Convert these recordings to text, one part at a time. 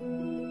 Música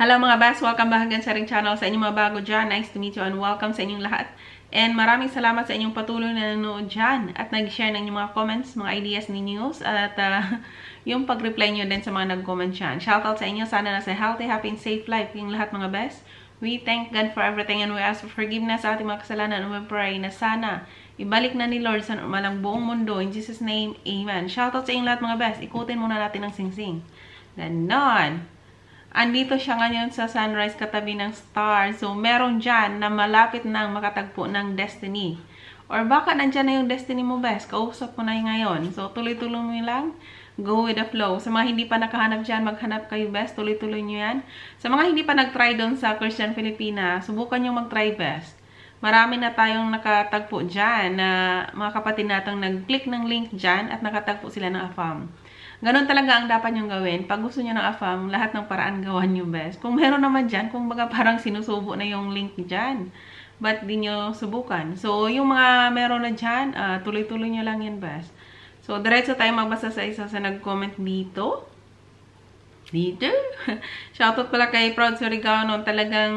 Hello mga bas! Welcome back again sa aring channel. Sa inyong mga bago dyan, nice to meet you and welcome sa inyong lahat. And maraming salamat sa inyong patuloy na nanonood dyan at nag-share ng inyong mga comments, mga ideas news at uh, yung pag-reply nyo din sa mga nag-comment dyan. Shoutout sa inyo. Sana nasa healthy, happy, and safe life yung lahat mga best. We thank God for everything and we ask for forgiveness sa ating mga kasalanan and we pray na sana ibalik na ni Lord sa normalang buong mundo. In Jesus name, Amen. Shoutout sa inyong lahat mga best. Ikutin muna natin ang singsing. Ganon! andito siya ngayon sa sunrise katabi ng star. So, meron dyan na malapit nang makatagpo ng destiny. Or baka nandyan na yung destiny mo, best. Kausap mo na yung ngayon. So, tuloy-tuloy mo lang. Go with the flow. Sa mga hindi pa nakahanap dyan, maghanap kayo, best. Tuloy-tuloy nyo yan. Sa mga hindi pa nag-try doon sa Christian Filipina, subukan nyo mag-try, best. Marami na tayong nakatagpo dyan na mga kapatid natang nag-click ng link dyan at nakatagpo sila ng AFAM. Ganon talaga ang dapat nyo gawin. Pag gusto nyo ng AFAM, lahat ng paraan gawan nyo best. Kung meron naman dyan, kung baga parang sinusubo na yung link dyan. Ba't di nyo subukan? So, yung mga meron na dyan, uh, tuloy-tuloy nyo lang yan best. So, diretso tayo magbasa sa isa sa nag-comment dito. Dito. Shoutout pala kay Proud Surigao noon. Talagang,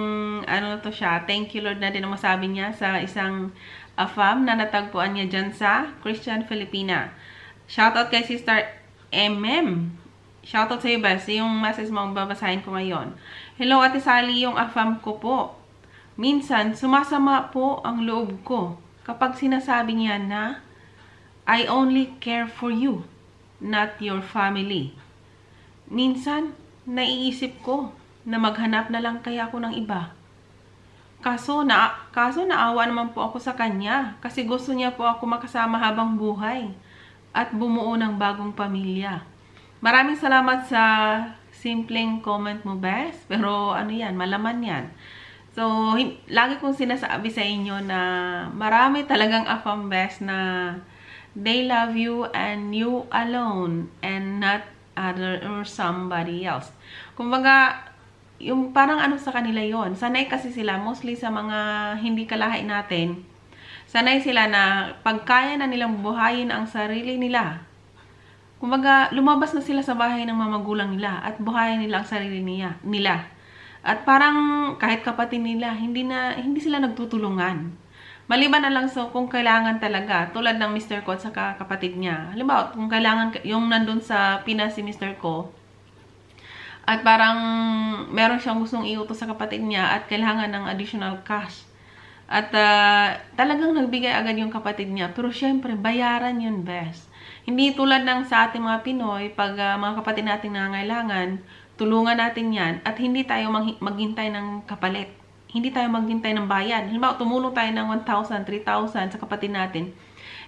ano to siya, thank you Lord na din ang masabi niya sa isang AFAM na natagpuan niya dyan sa Christian Filipina. Shoutout kay Sister MM. Shoutout sa'yo, Bas. Yung message mo, babasahin ko ngayon. Hello, Ate Sally, yung afam ko po. Minsan, sumasama po ang loob ko kapag sinasabi niya na I only care for you, not your family. Minsan, naiisip ko na maghanap na lang kaya ako ng iba. Kaso, na, kaso naawa naman po ako sa kanya kasi gusto niya po ako makasama habang buhay at bumuo ng bagong pamilya. Maraming salamat sa simpleng comment mo, best. Pero ano yan, malaman yan. So, lagi kong sinasabi sa inyo na marami talagang afam best na they love you and you alone and not other or somebody else. Kumbaga, yung parang ano sa kanila yon Sanay kasi sila, mostly sa mga hindi kalahi natin, sanay sila na pagkaya na nilang buhayin ang sarili nila. Kumbaga, lumabas na sila sa bahay ng mamagulang nila at buhayin nila ang sarili niya, nila. At parang kahit kapatid nila, hindi na hindi sila nagtutulungan. Maliban na lang so kung kailangan talaga, tulad ng Mr. Ko at saka kapatid niya. Halimbawa, kung kailangan yung nandun sa Pinas si Mr. Ko, at parang meron siyang gustong iutos sa kapatid niya at kailangan ng additional cash at uh, talagang nagbigay agad yung kapatid niya. Pero syempre, bayaran yun, best. Hindi tulad ng sa ating mga Pinoy, pag uh, mga kapatid natin nangangailangan, tulungan natin yan at hindi tayo maghintay ng kapalit. Hindi tayo maghintay ng bayan. Halimbawa, tumulong tayo ng 1,000, 3,000 sa kapatid natin.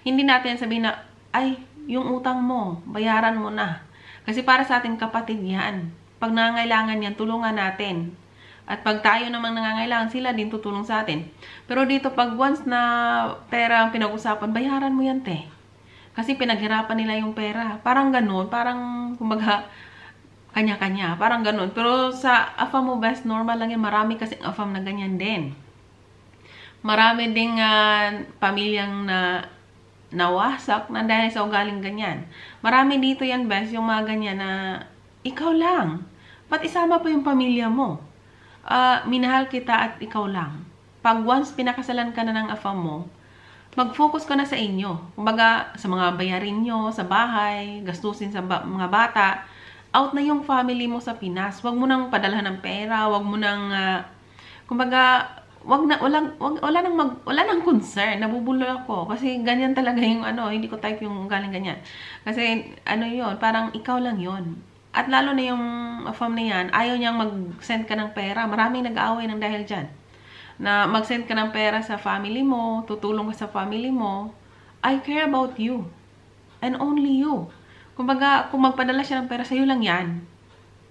Hindi natin sabihin na, ay, yung utang mo, bayaran mo na. Kasi para sa ating kapatid yan. Pag nangangailangan yan, tulungan natin. At pag tayo namang nangangailangan, sila din tutulong sa atin. Pero dito, pag once na pera ang pinag-usapan, bayaran mo yan, te. Kasi pinaghirapan nila yung pera. Parang ganun, parang kumbaga, kanya-kanya. Parang ganun. Pero sa AFAM mo, best normal lang yan. Marami kasing AFAM na ganyan din. Marami ding uh, pamilyang na nawasak na dahil sa ugaling ganyan. Marami dito yan, best, yung mga ganyan na ikaw lang. Pati isama pa yung pamilya mo? uh, minahal kita at ikaw lang. Pag once pinakasalan ka na ng afa mo, mag-focus ka na sa inyo. Kumbaga, sa mga bayarin nyo, sa bahay, gastusin sa ba- mga bata, out na yung family mo sa Pinas. Huwag mo nang padalhan ng pera, huwag mo nang, uh, kumbaga, wag na walang wag, wala nang mag wala nang concern nabubulol ako kasi ganyan talaga yung ano hindi ko type yung galing ganyan kasi ano yon parang ikaw lang yon at lalo na yung firm na yan, ayaw niyang mag-send ka ng pera. Maraming nag-aaway ng dahil dyan. Na mag-send ka ng pera sa family mo, tutulong ka sa family mo. I care about you. And only you. Kumbaga, kung magpadala siya ng pera, sa'yo lang yan.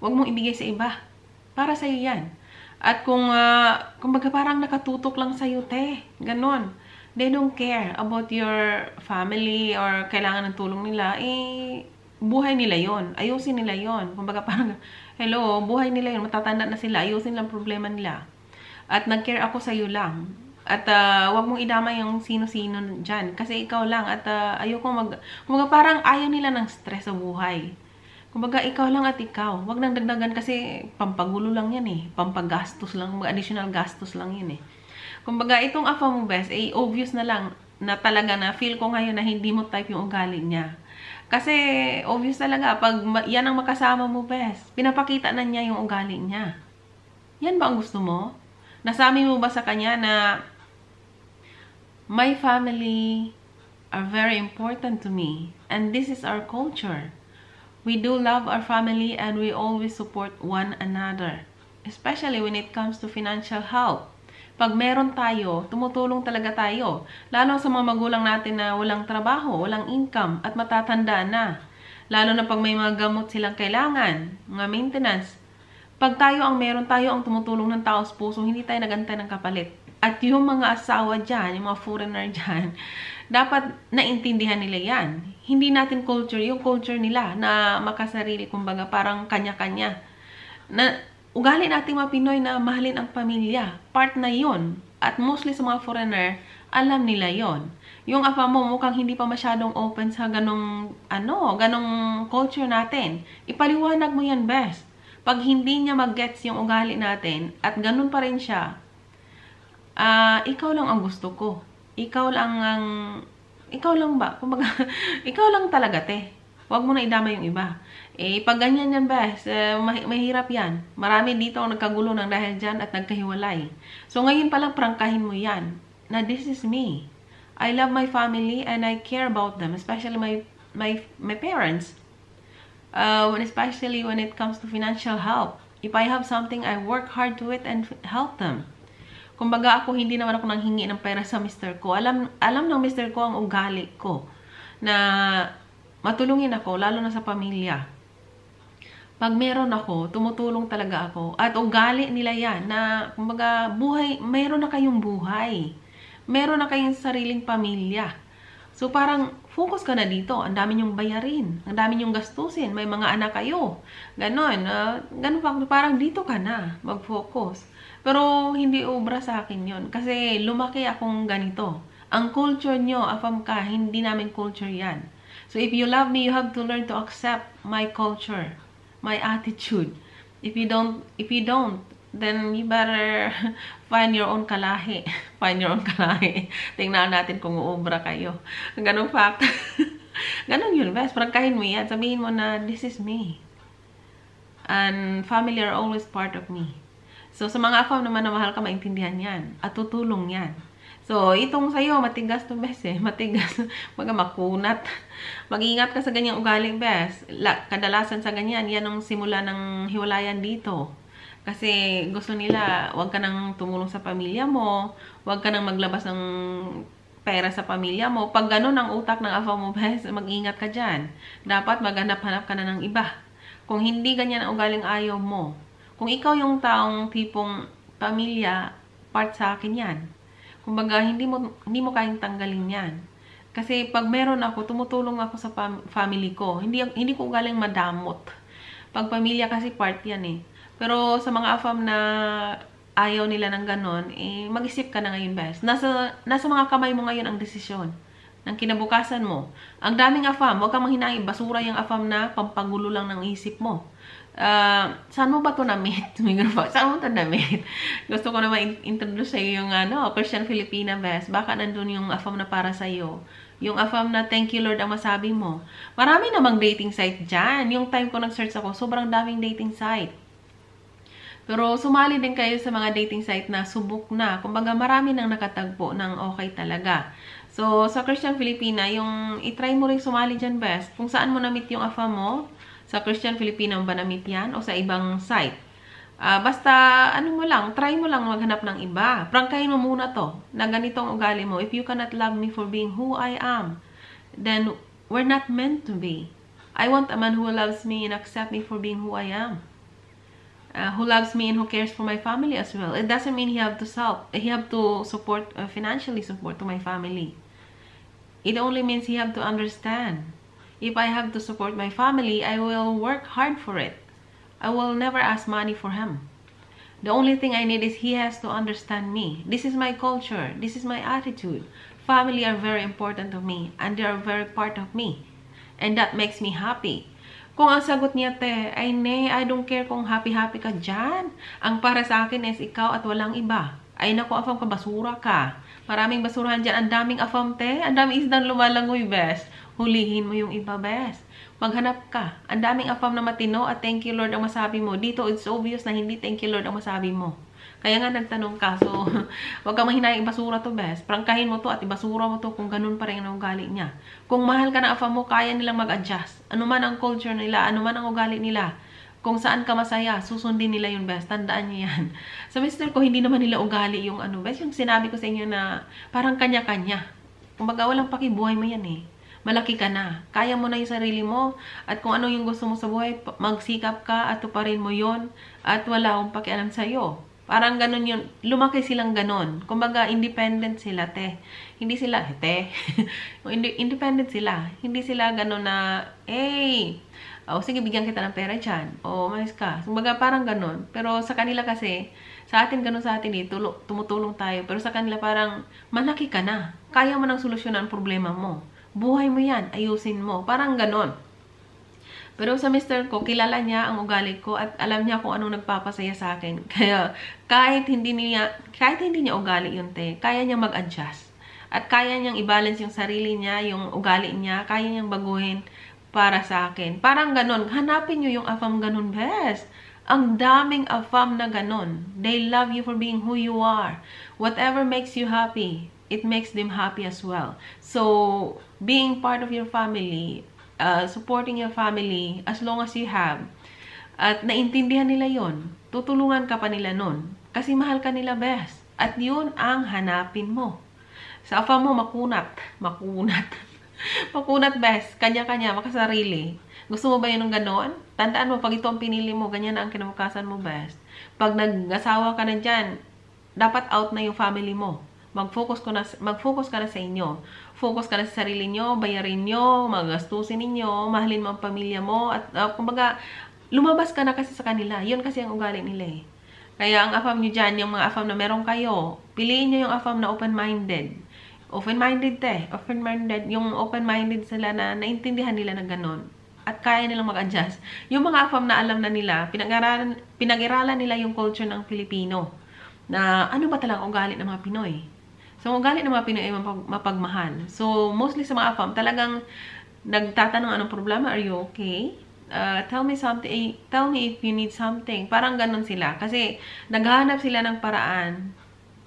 Huwag mong ibigay sa iba. Para sa'yo yan. At kung, uh, kumbaga parang nakatutok lang sa'yo, te. Ganon. They don't care about your family or kailangan ng tulong nila. Eh, buhay nila yon Ayusin nila yon Kumbaga parang, hello, buhay nila yon Matatanda na sila. Ayusin lang problema nila. At nag-care ako iyo lang. At uh, ah, wag mong idama yung sino-sino diyan Kasi ikaw lang. At uh, ayoko mag... Kumbaga parang ayaw nila ng stress sa buhay. Kumbaga ikaw lang at ikaw. Wag nang dagdagan kasi pampagulo lang yan eh. Pampagastos lang. Additional gastos lang yan eh. Kumbaga itong afa mo best, eh obvious na lang na talaga na feel ko ngayon na hindi mo type yung ugali niya. Kasi, obvious talaga, pag yan ang makasama mo, best, pinapakita na niya yung ugali niya. Yan ba ang gusto mo? Nasabi mo ba sa kanya na my family are very important to me and this is our culture. We do love our family and we always support one another, especially when it comes to financial help pag meron tayo, tumutulong talaga tayo. Lalo sa mga magulang natin na walang trabaho, walang income, at matatanda na. Lalo na pag may mga gamot silang kailangan, mga maintenance. Pag tayo ang meron, tayo ang tumutulong ng taos puso, hindi tayo nagantay ng kapalit. At yung mga asawa dyan, yung mga foreigner dyan, dapat naintindihan nila yan. Hindi natin culture, yung culture nila na makasarili, kumbaga parang kanya-kanya. Na ugali natin mga Pinoy na mahalin ang pamilya. Part na yon At mostly sa mga foreigner, alam nila yon Yung apa mo mukhang hindi pa masyadong open sa ganong, ano, ganong culture natin. Ipaliwanag mo yan best. Pag hindi niya mag-gets yung ugali natin at ganun pa rin siya, uh, ikaw lang ang gusto ko. Ikaw lang ang, ikaw lang ba? Kumbaga, ikaw lang talaga te. Huwag mo na idama yung iba. Eh, pag ganyan yan, bes, uh, mahirap yan. Marami dito ang nagkagulo ng dahil dyan at nagkahiwalay. So, ngayon palang prangkahin mo yan na this is me. I love my family and I care about them, especially my, my, my parents. Uh, especially when it comes to financial help. If I have something, I work hard to it and help them. Kumbaga ako, hindi naman ako nanghingi ng pera sa mister ko. Alam, alam ng mister ko ang ugali ko na matulungin ako, lalo na sa pamilya pag meron ako, tumutulong talaga ako. At ugali nila yan na, kumbaga, buhay, meron na kayong buhay. Meron na kayong sariling pamilya. So parang focus ka na dito. Ang dami niyong bayarin. Ang dami niyong gastusin. May mga anak kayo. Ganon. Uh, ganon pa. Parang dito ka na. Mag-focus. Pero hindi obra sa akin yon Kasi lumaki akong ganito. Ang culture nyo, afam ka, hindi namin culture yan. So if you love me, you have to learn to accept my culture my attitude. If you don't, if you don't, then you better find your own kalahi. Find your own kalahi. Tingnan natin kung uubra kayo. Ganong fact. Ganun yun, best. Prangkahin mo yan. Sabihin mo na, this is me. And family are always part of me. So, sa mga afaw naman na mahal ka, maintindihan yan. At tutulong yan. So, itong sa'yo, matigas to, bes, eh. Matigas. Baga makunat. Mag-ingat ka sa ganyang ugali, bes. kadalasan sa ganyan, yan ang simula ng hiwalayan dito. Kasi gusto nila, huwag ka nang tumulong sa pamilya mo, huwag ka nang maglabas ng pera sa pamilya mo. Pag ganun ang utak ng asawa mo, bes, mag-ingat ka dyan. Dapat maghanap-hanap ka na ng iba. Kung hindi ganyan ang ugaling ayaw mo. Kung ikaw yung taong tipong pamilya, part sa akin yan Kumbaga, hindi mo, hindi mo kayang tanggalin yan. Kasi pag meron ako, tumutulong ako sa fam family ko. Hindi, hindi ko galing madamot. Pag pamilya kasi part yan eh. Pero sa mga afam na ayaw nila ng ganon, eh, mag-isip ka na ngayon, best. Nasa, nasa mga kamay mo ngayon ang desisyon ng kinabukasan mo. Ang daming afam, huwag kang manghinay, basura yung afam na pampagulo lang ng isip mo. Uh, saan mo ba ito na-meet? saan mo ito na-meet? Gusto ko naman introduce sa'yo yung ano, Christian Filipina Best. Baka nandun yung affirm na para sa'yo. Yung affirm na thank you Lord ang masabi mo. Marami namang dating site dyan. Yung time ko nag-search ako, sobrang daming dating site. Pero sumali din kayo sa mga dating site na subok na. Kumbaga marami nang nakatagpo ng okay talaga. So, sa Christian Filipina, yung itry mo rin sumali dyan best. Kung saan mo na-meet yung affirm mo, sa Christian Filipino banamit yan o sa ibang site. Uh, basta, ano mo lang, try mo lang maghanap ng iba. Prangkahin mo muna to, na ganitong ugali mo. If you cannot love me for being who I am, then we're not meant to be. I want a man who loves me and accept me for being who I am. Uh, who loves me and who cares for my family as well. It doesn't mean he have to help. He have to support, uh, financially support to my family. It only means he have to understand If I have to support my family, I will work hard for it. I will never ask money for him. The only thing I need is he has to understand me. This is my culture. This is my attitude. Family are very important to me and they are very part of me. And that makes me happy. Kung ang sagot niya, te, ay ne, I don't care kung happy-happy ka dyan. Ang para sa akin is ikaw at walang iba. Ay naku, afam ka, basura ka. Maraming basurahan dyan. Ang daming afam, te. Ang daming isdang lumalangoy, best. Hulihin mo yung iba, best. Maghanap ka. Ang daming apam na matino at thank you Lord ang masabi mo. Dito, it's obvious na hindi thank you Lord ang masabi mo. Kaya nga nagtanong ka, so wag kang mahinayang ibasura to, best. Prangkahin mo to at ibasura mo to kung ganun pa rin ang ugali niya. Kung mahal ka na afa mo, kaya nilang mag-adjust. Ano man ang culture nila, ano man ang ugali nila. Kung saan ka masaya, susundin nila yun, best. Tandaan niyo yan. Sa mister ko, hindi naman nila ugali yung ano, best. Yung sinabi ko sa inyo na parang kanya-kanya. Kumbaga, walang pakibuhay mo yan eh malaki ka na. Kaya mo na yung sarili mo. At kung ano yung gusto mo sa buhay, magsikap ka at tuparin mo yon At wala akong pakialam sa'yo. Parang ganun yun. Lumaki silang ganun. Kumbaga, independent sila, te. Hindi sila, te. independent sila. Hindi sila ganun na, hey, o oh, sige, bigyan kita ng pera dyan. O, oh, umayos ka. Kumbaga, parang ganun. Pero sa kanila kasi, sa atin, ganun sa atin eh, tumutulong tayo. Pero sa kanila parang, malaki ka na. Kaya mo nang solusyonan ang problema mo. Buhay mo yan, ayusin mo. Parang ganon. Pero sa mister ko, kilala niya ang ugali ko at alam niya kung anong nagpapasaya sa akin. Kaya kahit hindi niya, kahit hindi niya ugali yun, te, kaya niya mag-adjust. At kaya niyang i-balance yung sarili niya, yung ugali niya, kaya niyang baguhin para sa akin. Parang ganun. Hanapin niyo yung afam ganun, best. Ang daming afam na ganun. They love you for being who you are. Whatever makes you happy it makes them happy as well. So, being part of your family, uh, supporting your family, as long as you have, at naintindihan nila yon tutulungan ka pa nila nun. Kasi mahal ka nila best. At yun ang hanapin mo. Sa afa mo, makunat. Makunat. makunat best. Kanya-kanya, makasarili. Gusto mo ba yun ng ganoon? Tandaan mo, pag ito ang pinili mo, ganyan ang kinabukasan mo best. Pag nag-asawa ka na dyan, dapat out na yung family mo. Mag-focus, ko na, mag-focus ka na sa inyo. Focus ka na sa sarili nyo, bayarin nyo, magastusin ninyo, mahalin mo ang pamilya mo, at uh, kumbaga, lumabas ka na kasi sa kanila. 'Yon kasi ang ugali nila eh. Kaya ang AFAM niyo diyan, yung mga AFAM na meron kayo, piliin niyo yung AFAM na open-minded. Open-minded te. Eh. Open-minded. Yung open-minded sila na naintindihan nila na ganun. At kaya nilang mag-adjust. Yung mga AFAM na alam na nila, pinag-aralan pinag nila yung culture ng Pilipino. Na ano ba talaga ugali ng mga Pinoy? So, ang ugali ng mga Pinoy ay mapagmahal. So, mostly sa mga AFAM, talagang nagtatanong anong problema, are you okay? Uh, tell me something, eh, tell me if you need something. Parang ganun sila. Kasi, naghahanap sila ng paraan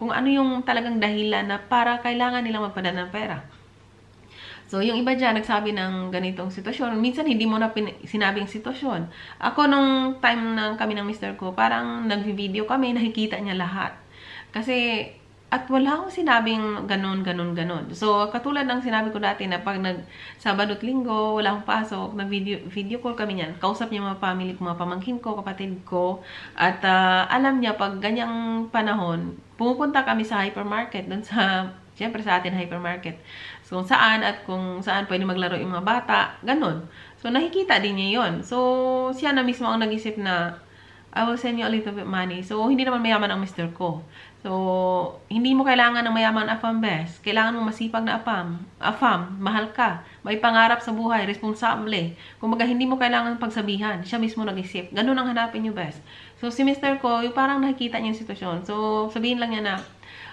kung ano yung talagang dahilan na para kailangan nilang magpadala ng pera. So, yung iba dyan, nagsabi ng ganitong sitwasyon. Minsan, hindi mo na sinabi ang sitwasyon. Ako, nung time ng kami ng mister ko, parang nag-video kami, nakikita niya lahat. Kasi, at wala akong sinabing ganun, ganun, ganun. So, katulad ng sinabi ko dati na pag nag Sabado at Linggo, wala akong pasok, nag video, video call kami niyan. Kausap niya mga family ko, mga pamangkin ko, kapatid ko. At uh, alam niya, pag ganyang panahon, pumupunta kami sa hypermarket, doon sa, siyempre sa atin, hypermarket. So, kung saan at kung saan pwede maglaro yung mga bata, ganun. So, nakikita din niya yon So, siya na mismo ang nag-isip na, I will send you a little bit money. So, hindi naman mayaman ang mister ko. So, hindi mo kailangan ng mayaman afam best. Kailangan mo masipag na afam. Afam, mahal ka. May pangarap sa buhay, responsable. Kumbaga, hindi mo kailangan pagsabihan. Siya mismo nag-isip. Ganun ang hanapin niyo best. So, si Mr. Ko, yung parang nakikita niya yung sitwasyon. So, sabihin lang niya na,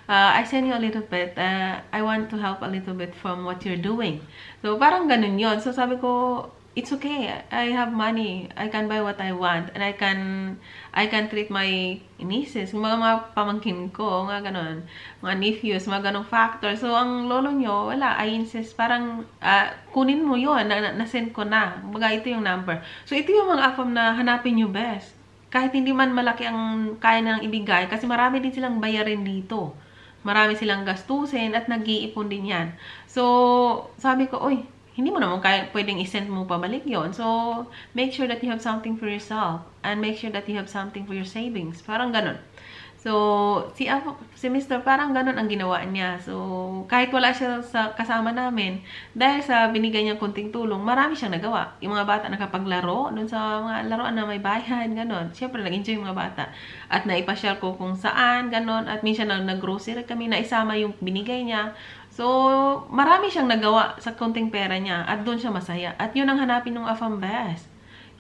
uh, I send you a little bit. Uh, I want to help a little bit from what you're doing. So, parang ganun yon So, sabi ko, it's okay. I have money. I can buy what I want. And I can, I can treat my nieces, mga, mga pamangkin ko, mga ganun, mga nephews, mga ganong factor. So, ang lolo nyo, wala, I insist, parang, uh, kunin mo yun, na, na, nasend ko na. Mga ito yung number. So, ito yung mga afam na hanapin nyo best. Kahit hindi man malaki ang kaya nilang ibigay, kasi marami din silang bayarin dito. Marami silang gastusin at nag-iipon din yan. So, sabi ko, oy, hindi mo naman kaya, pwedeng isend mo pabalik yon So, make sure that you have something for yourself. And make sure that you have something for your savings. Parang ganun. So, si, Apo, si Mr. parang ganun ang ginawa niya. So, kahit wala siya sa kasama namin, dahil sa binigay niya konting tulong, marami siyang nagawa. Yung mga bata nakapaglaro, dun sa mga laruan na may bayan, ganun. Siyempre, nag-enjoy yung mga bata. At naipashare ko kung saan, ganun. At minsan na nag-grocery kami, naisama yung binigay niya. So, marami siyang nagawa sa konting pera niya at doon siya masaya. At yun ang hanapin ng Afambes.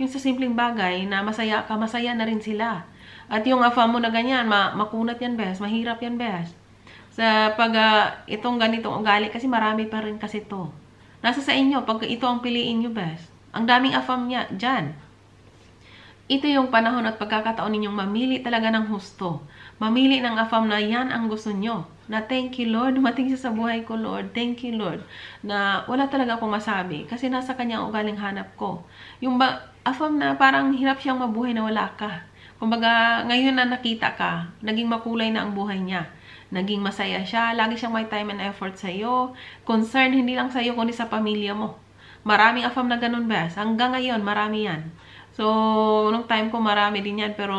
Yung sa simpleng bagay na masaya ka, masaya na rin sila. At yung afam mo na ganyan, ma makunat yan bes, mahirap yan bes. Sa pag uh, itong ganitong ugali, kasi marami pa rin kasi to. Nasa sa inyo, pag ito ang piliin nyo bes. Ang daming afam niya, dyan. Ito yung panahon at pagkakataon ninyong mamili talaga ng husto. Mamili ng afam na yan ang gusto nyo. Na thank you Lord, dumating siya sa buhay ko Lord, thank you Lord. Na wala talaga akong masabi kasi nasa kanya ang ugaling hanap ko. Yung ba, afam na parang hirap siyang mabuhay na wala ka. Kumbaga, ngayon na nakita ka, naging makulay na ang buhay niya. Naging masaya siya, lagi siyang may time and effort sa iyo. Concern hindi lang sa iyo kundi sa pamilya mo. Maraming afam na ganun, bes. Hanggang ngayon, marami yan. So, nung time ko marami din yan, pero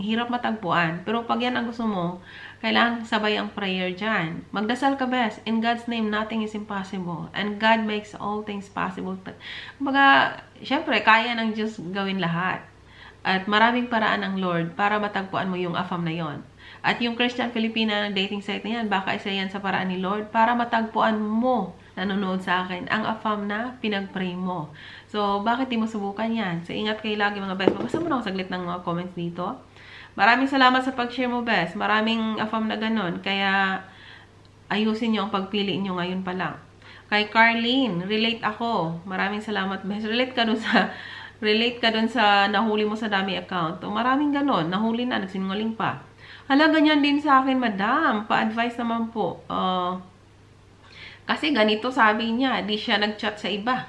hirap matagpuan. Pero pag yan ang gusto mo, kailangan sabay ang prayer dyan. Magdasal ka best. In God's name, nothing is impossible. And God makes all things possible. Kumbaga, syempre, kaya ng Diyos gawin lahat. At maraming paraan ang Lord para matagpuan mo yung afam na yon. At yung Christian Filipina dating site na yan, baka isa yan sa paraan ni Lord para matagpuan mo nanonood sa akin, ang afam na pinag-pray mo. So, bakit di mo subukan yan? So, ingat kayo lagi mga best. Basta mo na ako saglit ng mga comments dito. Maraming salamat sa pag-share mo, best. Maraming afam na ganun. Kaya, ayusin nyo ang pagpili nyo ngayon pa lang. Kay Carlene, relate ako. Maraming salamat, best. Relate ka dun sa relate ka dun sa nahuli mo sa dami account. O maraming ganon, nahuli na, nagsinungaling pa. Hala, ganyan din sa akin, madam. Pa-advise naman po. Uh, kasi ganito sabi niya, di siya nag-chat sa iba.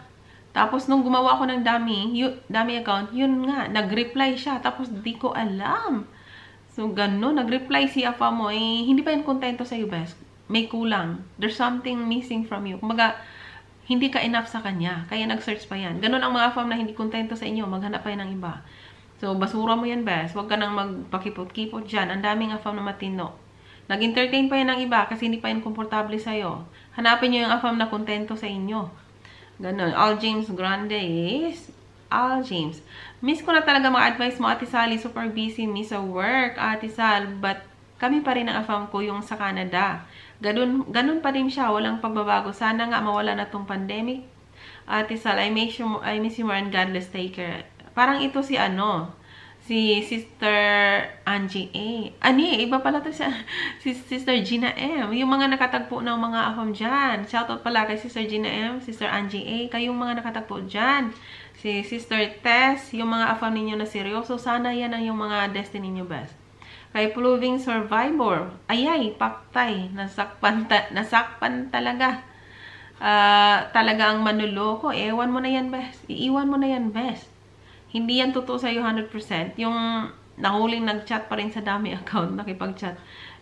Tapos, nung gumawa ko ng dummy, yu, dummy account, yun nga, nag-reply siya. Tapos, di ko alam. So, gano'n, nag-reply si Afa mo, eh, hindi pa yun kontento iyo, best. May kulang. There's something missing from you. Kumbaga, hindi ka enough sa kanya. Kaya nag-search pa yan. Ganun ang mga fam na hindi kontento sa inyo. Maghanap pa yan ng iba. So, basura mo yan, best. Huwag ka nang magpakipot-kipot dyan. Ang daming afam na matino. Nag-entertain pa yan ng iba kasi hindi pa yan komportable sa'yo. Hanapin nyo yung afam na kontento sa inyo. Ganun. All James Grande is All James. Miss ko na talaga mga advice mo, Ate Sally. Super busy me sa work, Ate Sal. But kami pa rin ang afam ko yung sa Canada. Ganun, ganun pa rin siya. Walang pagbabago. Sana nga mawala na tong pandemic. Ate Sal, I, make you, I miss you more and God bless take care. Parang ito si ano, si Sister Angie A. Ani, ah, iba pala to si, si Sister Gina M. Yung mga nakatagpo ng mga afam dyan. Shoutout pala kay Sister Gina M, Sister Angie A. Kayong mga nakatagpo dyan. Si Sister Tess, yung mga afam ninyo na seryoso, sana yan ang yung mga destiny nyo best. Kay Proving Survivor, ayay, paktay, nasakpan, ta nasakpan talaga. Uh, ah, talagang manluloko, ewan mo na yan best. Iiwan mo na yan best hindi yan totoo sa'yo 100%. Yung nahuling nag-chat pa rin sa dami account, nakipag-chat.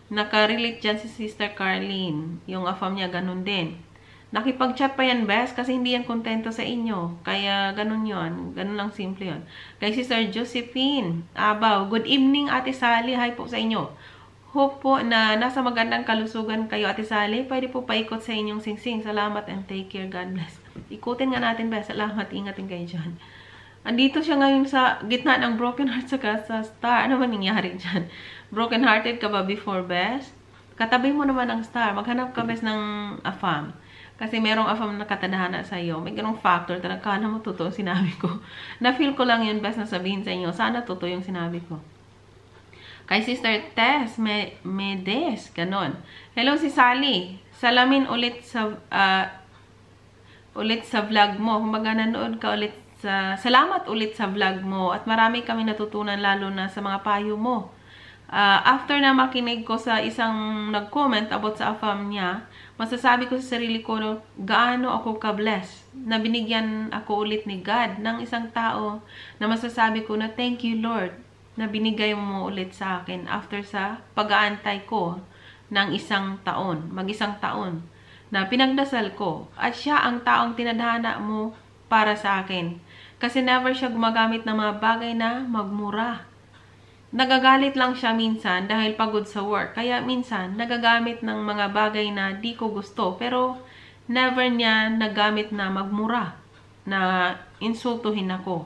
Nakarelate dyan si Sister Carlene. Yung afam niya, ganun din. Nakipag-chat pa yan, best, kasi hindi yan kontento sa inyo. Kaya, ganun yon Ganun lang simple yon Kay Sister Josephine, abaw, good evening, Ate Sally. Hi po sa inyo. Hope po na nasa magandang kalusugan kayo, Ate Sally. Pwede po paikot sa inyong singsing. -sing. Salamat and take care. God bless. Ikutin nga natin, best. Salamat. Ingatin kayo dyan. Andito siya ngayon sa gitna ng broken heart sa sa star. Ano ba nangyari dyan? Broken hearted ka ba before, best? Katabi mo naman ang star. Maghanap ka, best, ng afam. Kasi merong afam na katadhana sa iyo. May ganong factor talaga. Kana mo totoo sinabi ko. Na-feel ko lang yun, best, na sabihin sa inyo. Sana totoo yung sinabi ko. Kay Sister Tess, me, Medes, ganon. Hello si Sally. Salamin ulit sa, uh, ulit sa vlog mo. Kumbaga nanood ka ulit sa, salamat ulit sa vlog mo at marami kami natutunan lalo na sa mga payo mo. Uh, after na makinig ko sa isang nag-comment about sa afam niya, masasabi ko sa sarili ko no, gaano ako ka-bless na binigyan ako ulit ni God ng isang tao na masasabi ko na thank you Lord na binigay mo ulit sa akin after sa pag-aantay ko ng isang taon, mag-isang taon na pinagdasal ko at siya ang taong tinadhana mo para sa akin. Kasi never siya gumagamit ng mga bagay na magmura. Nagagalit lang siya minsan dahil pagod sa work. Kaya minsan, nagagamit ng mga bagay na di ko gusto. Pero, never niya nagamit na magmura. Na insultuhin ako.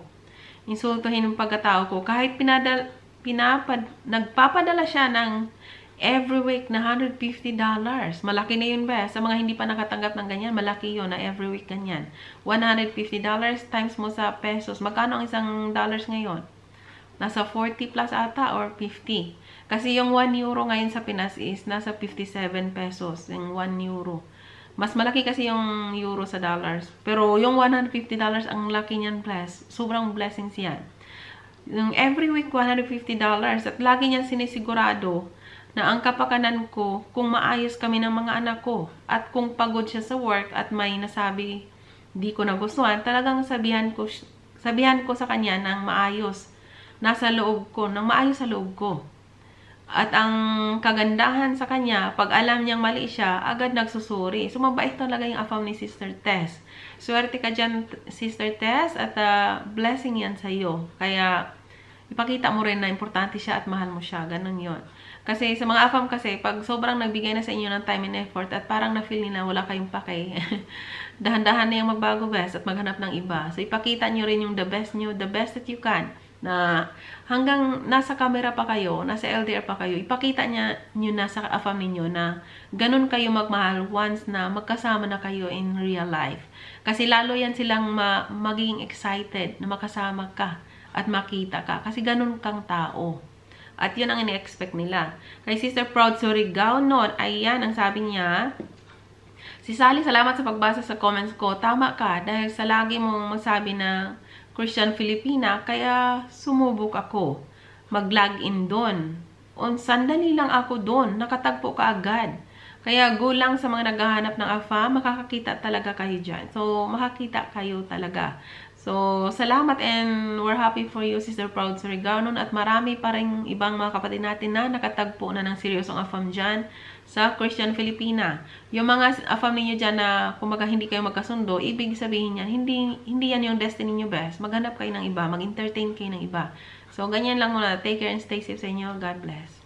Insultuhin ang pagkatao ko. Kahit pinadal, pinapad, nagpapadala siya ng every week na $150. Malaki na yun ba? Sa mga hindi pa nakatanggap ng ganyan, malaki yun na every week ganyan. $150 times mo sa pesos. Magkano ang isang dollars ngayon? Nasa 40 plus ata or 50. Kasi yung 1 euro ngayon sa Pinas is nasa 57 pesos. Yung 1 euro. Mas malaki kasi yung euro sa dollars. Pero yung $150 ang laki niyan plus. Sobrang blessings yan. Yung every week, $150. At lagi niya sinisigurado na ang kapakanan ko kung maayos kami ng mga anak ko at kung pagod siya sa work at may nasabi di ko nagustuhan, talagang sabihan ko, sabihan ko sa kanya ng maayos. Nasa loob ko, ng maayos sa loob ko. At ang kagandahan sa kanya, pag alam niyang mali siya, agad nagsusuri. So, mabait talaga yung afam ni Sister Tess. Swerte ka dyan, Sister Tess, at uh, blessing yan sa iyo. Kaya, ipakita mo rin na importante siya at mahal mo siya. Ganun yon Kasi sa mga afam kasi, pag sobrang nagbigay na sa inyo ng time and effort at parang na-feel nila wala kayong pake, dahan-dahan na yung magbago best at maghanap ng iba. So, ipakita nyo rin yung the best nyo, the best that you can na hanggang nasa camera pa kayo, nasa LDR pa kayo, ipakita niya nyo na sa family ninyo na ganun kayo magmahal once na magkasama na kayo in real life. Kasi lalo yan silang ma magiging excited na makasama ka at makita ka. Kasi ganun kang tao. At yun ang ini-expect nila. Kay Sister Proud Sorry noon, ayan ang sabi niya, Si Sally, salamat sa pagbasa sa comments ko. Tama ka, dahil sa lagi mong masabi na Christian Filipina, kaya sumubok ako. Mag-login doon. On sandali lang ako doon, nakatagpo ka agad. Kaya go lang sa mga naghahanap ng AFA, makakakita talaga kayo dyan. So, makakita kayo talaga. So, salamat and we're happy for you, Sister Proud Sariganon. At marami pa rin ibang mga kapatid natin na nakatagpo na ng seryosong afam dyan sa Christian Filipina. Yung mga afam ninyo dyan na kumaga hindi kayo magkasundo, ibig sabihin yan, hindi, hindi yan yung destiny nyo best. Maghanap kayo ng iba, mag-entertain kayo ng iba. So, ganyan lang muna. Take care and stay safe sa inyo. God bless.